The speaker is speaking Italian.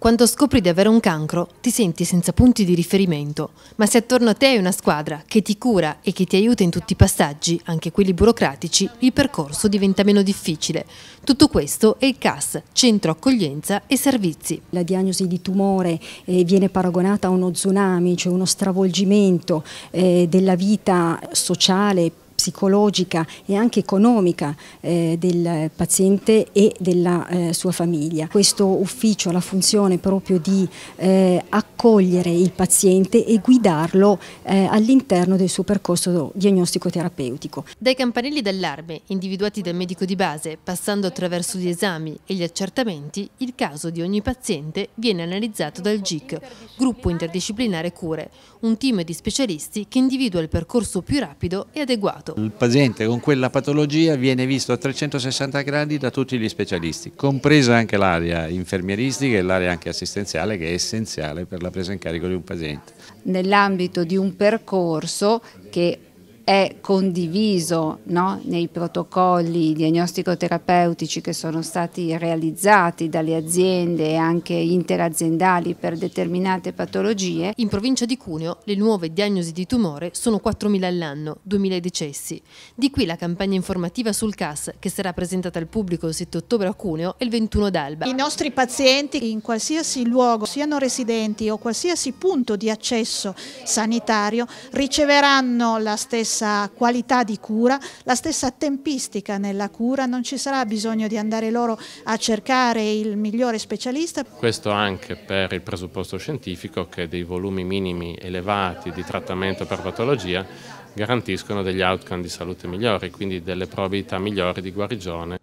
Quando scopri di avere un cancro, ti senti senza punti di riferimento, ma se attorno a te hai una squadra che ti cura e che ti aiuta in tutti i passaggi, anche quelli burocratici, il percorso diventa meno difficile. Tutto questo è il CAS, Centro Accoglienza e Servizi. La diagnosi di tumore eh, viene paragonata a uno tsunami, cioè uno stravolgimento eh, della vita sociale psicologica e anche economica eh, del paziente e della eh, sua famiglia. Questo ufficio ha la funzione proprio di eh, accogliere il paziente e guidarlo eh, all'interno del suo percorso diagnostico-terapeutico. Dai campanelli d'allarme individuati dal medico di base, passando attraverso gli esami e gli accertamenti, il caso di ogni paziente viene analizzato dal GIC, Gruppo Interdisciplinare Cure, un team di specialisti che individua il percorso più rapido e adeguato trattato. Il paziente con quella patologia viene visto a 360 gradi da tutti gli specialisti, compresa anche l'area infermieristica e l'area anche assistenziale che è essenziale per la presa in carico di un paziente. Nell'ambito di un percorso che è condiviso no? nei protocolli diagnostico-terapeutici che sono stati realizzati dalle aziende e anche interaziendali per determinate patologie. In provincia di Cuneo le nuove diagnosi di tumore sono 4.000 all'anno, 2.000 decessi. Di qui la campagna informativa sul CAS che sarà presentata al pubblico il 7 ottobre a Cuneo e il 21 d'alba. I nostri pazienti in qualsiasi luogo, siano residenti o qualsiasi punto di accesso sanitario, riceveranno la stessa stessa qualità di cura, la stessa tempistica nella cura, non ci sarà bisogno di andare loro a cercare il migliore specialista. Questo anche per il presupposto scientifico che dei volumi minimi elevati di trattamento per patologia garantiscono degli outcome di salute migliori, quindi delle probabilità migliori di guarigione